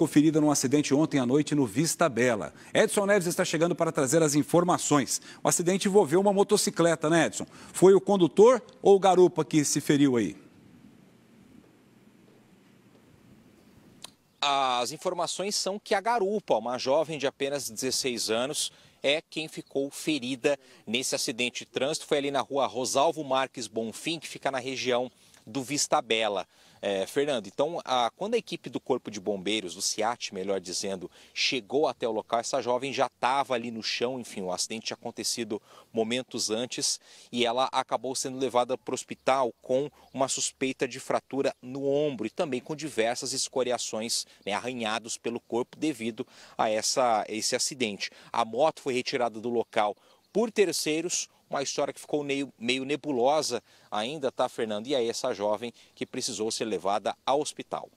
ficou ferida num acidente ontem à noite no Vista Bela. Edson Neves está chegando para trazer as informações. O acidente envolveu uma motocicleta, né, Edson? Foi o condutor ou o garupa que se feriu aí? As informações são que a garupa, uma jovem de apenas 16 anos, é quem ficou ferida nesse acidente de trânsito. Foi ali na rua Rosalvo Marques Bonfim, que fica na região do Vista Bela. É, Fernando, então, a, quando a equipe do Corpo de Bombeiros, do CIAT, melhor dizendo, chegou até o local, essa jovem já estava ali no chão, enfim, o acidente tinha acontecido momentos antes e ela acabou sendo levada para o hospital com uma suspeita de fratura no ombro e também com diversas escoriações né, arranhados pelo corpo devido a essa, esse acidente. A moto foi retirada do local por terceiros, uma história que ficou meio, meio nebulosa ainda, tá, Fernando? E aí é essa jovem que precisou ser levada ao hospital.